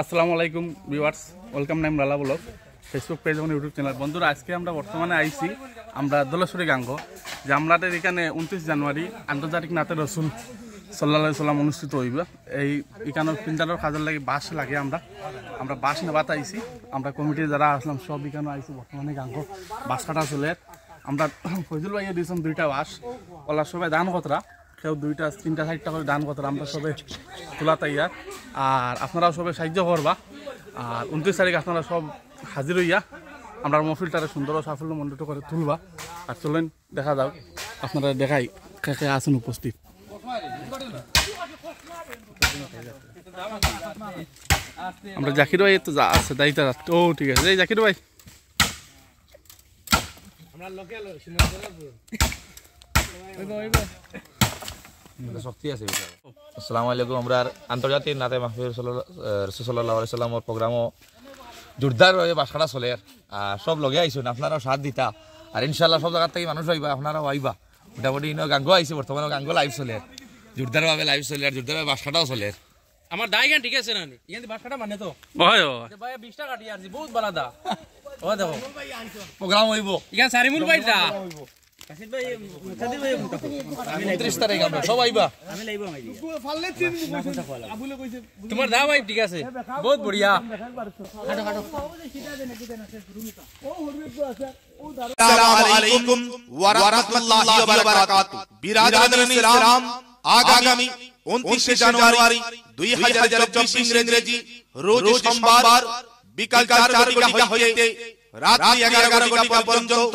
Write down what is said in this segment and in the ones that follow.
আসসালামু আলাইকুম viewers welcome Naim রালা বলক ফেসবুক পেজ এবং ইউটিউব চ্যানেল বন্ধুরা আজকে আমরা বর্তমানে আইছি আমরা দোলেশ্বরী গাঙ্গ যে আমাদের এখানে উনত্রিশ জানুয়ারি আন্তর্জাতিক নাতে রসুল সাল্লা সাল্লাম অনুষ্ঠিত হইব এই এখানে পিন্তানোর কাজের লাগে বাস লাগে আমরা আমরা বাস নেবাত আইসি আমরা কমিটি যারা আসলাম সব এখানে আইছি বর্তমানে গাঙ্গ বাস কাটা চলে আমরা ফজুল ভাইয়া দিয়েছিলাম দুইটা বাস ওলা সবাই দান কতরা কেউ দুইটা তিনটা চারটা করে দান কথা আমরা সবে খোলা তাইয়া আর আপনারাও সবে সাহায্য করবা আর উনত্রিশ তারিখ আপনারা সব হাজির হইয়া আমরা মফিলটারে সুন্দর সাফল্য মণ্ডিত করে তুলবা আর চলেন দেখা যাও আপনারা দেখাই কে কে আছেন উপস্থিত আমরা জাকির ভাই তো যা আছে দায়িত্ব ও ঠিক আছে এই জাকির ভাই আমরা লোকাল শক্তি আছে আসসালামু আলাইকুম আমরা আন্তর্জাতিক নাতে মাহফিল রসুল্লাহ সাল্লামর প্রোগ্রামও জোরদারভাবে বাসাটা চলে আর সব লগে আইসুন আপনারাও সাথ দিতা আর ইনশাল্লাহ সব জায়গার থেকে মানুষ আইবা আপনারাও আইবা মোটামুটি ইনও গাঙ্গ আইসে বর্তমানে গাঙ্গ লাইভ চলে জোরদারভাবে লাইভ চলে আর জোরদারভাবে বাসাটাও চলে আমার দায় গান ঠিক আছে না মানে তো ভাই ভাই 20 টাকা বহুত বালাদা ও দেখো প্রোগ্রাম হইব ইয়ান সারিমুল ভাই দা ফির ভাই 29 তারিখ আমরা সবাইবা আমি লইব ফললে তিন কইছে আবুলে কইছে তোমার দাও ভাই ঠিক আছে খুব बढ़िया হাঁটো হাঁটো ও সিটা দেনে দেনে রুমটা ও হলবি তো আছে ও दारू আসসালামু আলাইকুম ওয়া রাহমাতুল্লাহি ওয়া বারাকাতু বিরাজে ইসলাম আগ আগামী 29 জানুয়ারি 2022 ইংরেজি रोजी সোমবার বিকাল 4:00 থেকে রাত 11:00 পর্যন্ত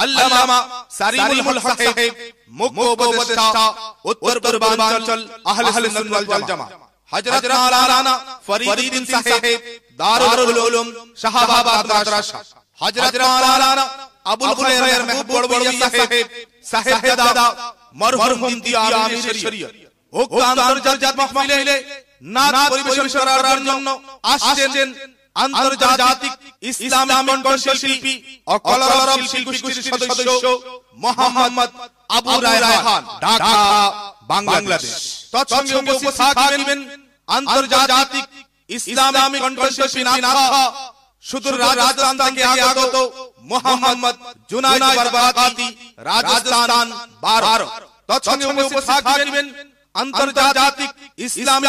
अल्लामा सारीमुल हक मुख्य उपदेष्टा उत्तर पूर्वांचल अहल सुन्नत वल जमा हजरत मौलाना फरीदुद्दीन साहब दारुल उलूम शहाबाद मद्रासा हजरत मौलाना अबुल खुलैर महबूब बड़वड़िया साहब साहिबजादा मरहूम इम्तियाज आमिर शरीयत उक्त আন্তর্জাতিক মহফিলে নাত পরিবেশন করার জন্য আসছেন আন্তর্জাতিক ইসলামী কণ্ঠশিল্পী শিল্পী ও শিল্পী সদস্য মোহাম্মদ আবু রায়হান ঢাকা বাংলাদেশ তৎসঙ্গে উপস্থিত থাকবেন আন্তর্জাতিক ইসলামী শিল্পী সুদূর রাজস্থান থেকে আগত মোহাম্মদ রাজস্থান তৎসঙ্গে উপস্থিত থাকবেন আন্তর্জাতিক ইসলামী